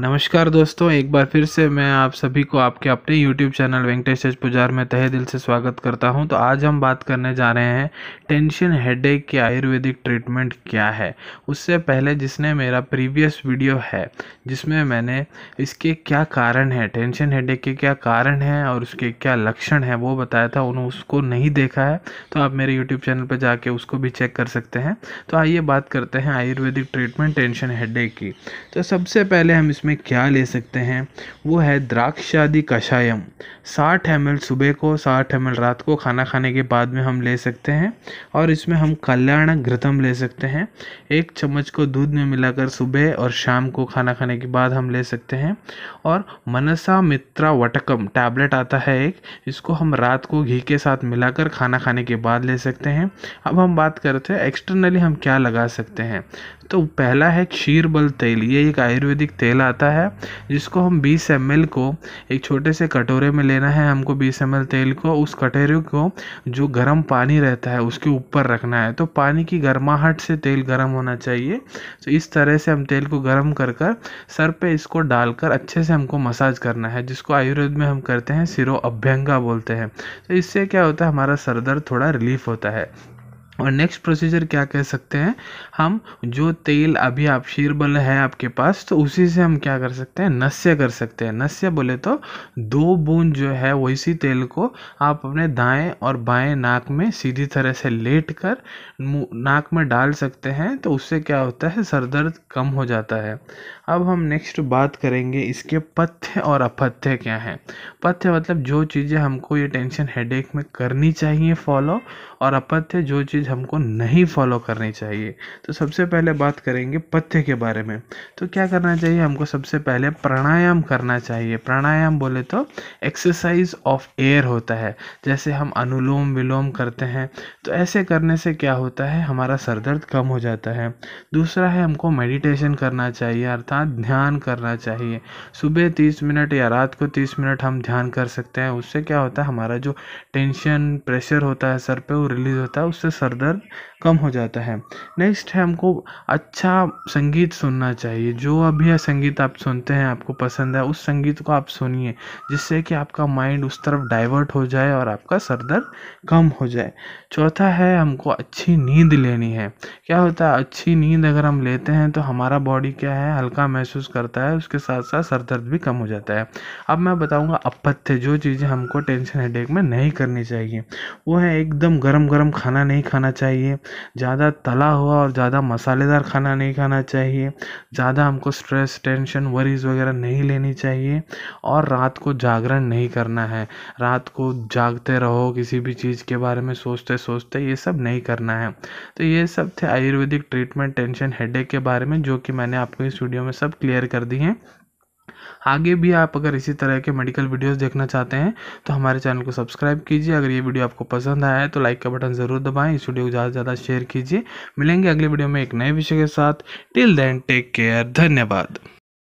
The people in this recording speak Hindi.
नमस्कार दोस्तों एक बार फिर से मैं आप सभी को आपके अपने YouTube चैनल वेंकटेश पुजार में तहे दिल से स्वागत करता हूं तो आज हम बात करने जा रहे हैं टेंशन हेडेक के आयुर्वेदिक ट्रीटमेंट क्या है उससे पहले जिसने मेरा प्रीवियस वीडियो है जिसमें मैंने इसके क्या कारण है टेंशन हेडेक के क्या कारण हैं और उसके क्या लक्षण हैं वो बताया था उन्होंने उसको नहीं देखा है तो आप मेरे यूट्यूब चैनल पर जाके उसको भी चेक कर सकते हैं तो आइए बात करते हैं आयुर्वेदिक ट्रीटमेंट टेंशन हेडेक की तो सबसे पहले हम इसमें में क्या ले सकते हैं वो है द्राक्ष आदि कषायम साठ एम सुबह को साठ एम रात को खाना खाने के बाद में हम ले सकते हैं और इसमें हम कल्याण घृतम ले सकते हैं एक चम्मच को दूध में मिलाकर सुबह और शाम को खाना खाने के बाद हम ले सकते हैं और मनसा मित्रा वटकम टैबलेट आता है एक इसको हम रात को घी के साथ मिलाकर खाना खाने के बाद ले सकते हैं अब हम बात करते हैं एक्सटर्नली हम क्या लगा सकते हैं तो पहला है क्षीरबल तेल ये एक आयुर्वेदिक तेल आता है जिसको हम बीस एम को एक छोटे से कटोरे में लेना है हमको बीस एम तेल को उस कटोरे को जो गर्म पानी रहता है उसके ऊपर रखना है तो पानी की गर्माहट से तेल गर्म होना चाहिए तो इस तरह से हम तेल को गर्म कर कर सर पर इसको डालकर अच्छे से हमको मसाज करना है जिसको आयुर्वेद में हम करते हैं सिरो अभ्यंगा बोलते हैं तो इससे क्या होता है हमारा सर दर्द थोड़ा रिलीफ होता है और नेक्स्ट प्रोसीजर क्या कह सकते हैं हम जो तेल अभी आप शीरबल है आपके पास तो उसी से हम क्या कर सकते हैं नस्य कर सकते हैं नस्य बोले तो दो बूंद जो है वैसी तेल को आप अपने दाएं और बाएं नाक में सीधी तरह से लेट कर नाक में डाल सकते हैं तो उससे क्या होता है सर दर्द कम हो जाता है अब हम नेक्स्ट बात करेंगे इसके पथ्य और अपथ्य क्या हैं पथ्य मतलब जो चीज़ें हमको ये टेंशन हेडेक में करनी चाहिए फॉलो और अपथ्य जो चीज़ चीज़ हमको नहीं फॉलो करनी चाहिए तो सबसे पहले बात करेंगे पथ्य के बारे में तो क्या करना चाहिए हमको सबसे पहले प्राणायाम करना चाहिए प्राणायाम बोले तो एक्सरसाइज ऑफ एयर होता है जैसे हम अनुलोम विलोम करते हैं तो ऐसे करने से क्या होता है हमारा सर दर्द कम हो जाता है दूसरा है हमको मेडिटेशन करना चाहिए अर्थात ध्यान करना चाहिए सुबह तीस मिनट या रात को तीस मिनट हम ध्यान कर सकते हैं उससे क्या होता है हमारा जो टेंशन प्रेशर होता है सर पे वो रिलीज़ होता है उससे सर दर्द कम हो जाता है नेक्स्ट है हमको अच्छा संगीत सुनना चाहिए जो अभी संगीत आप सुनते हैं आपको पसंद है उस संगीत को आप सुनिए जिससे कि आपका माइंड उस तरफ डाइवर्ट हो जाए और आपका सर दर्द कम हो जाए चौथा है हमको अच्छी नींद लेनी है क्या होता है अच्छी नींद अगर हम लेते हैं तो हमारा बॉडी क्या है हल्का महसूस करता है उसके साथ साथ सर दर्द भी कम हो जाता है अब मैं बताऊँगा अपथ्य जो चीज़ें हमको टेंशन हेडेक में नहीं करनी चाहिए वो है एकदम गर्म गर्म खाना नहीं खाना खाना चाहिए ज़्यादा तला हुआ और ज़्यादा मसालेदार खाना नहीं खाना चाहिए ज़्यादा हमको स्ट्रेस टेंशन वरीज़ वगैरह नहीं लेनी चाहिए और रात को जागरण नहीं करना है रात को जागते रहो किसी भी चीज़ के बारे में सोचते सोचते ये सब नहीं करना है तो ये सब थे आयुर्वेदिक ट्रीटमेंट टेंशन हेडेक के बारे में जो कि मैंने आपको इस वीडियो में सब क्लियर कर दी हैं आगे भी आप अगर इसी तरह के मेडिकल वीडियोस देखना चाहते हैं तो हमारे चैनल को सब्सक्राइब कीजिए अगर ये वीडियो आपको पसंद आया है तो लाइक का बटन ज़रूर दबाएं इस वीडियो को ज़्यादा से ज़्यादा शेयर कीजिए मिलेंगे अगले वीडियो में एक नए विषय के साथ टिल देन टेक केयर धन्यवाद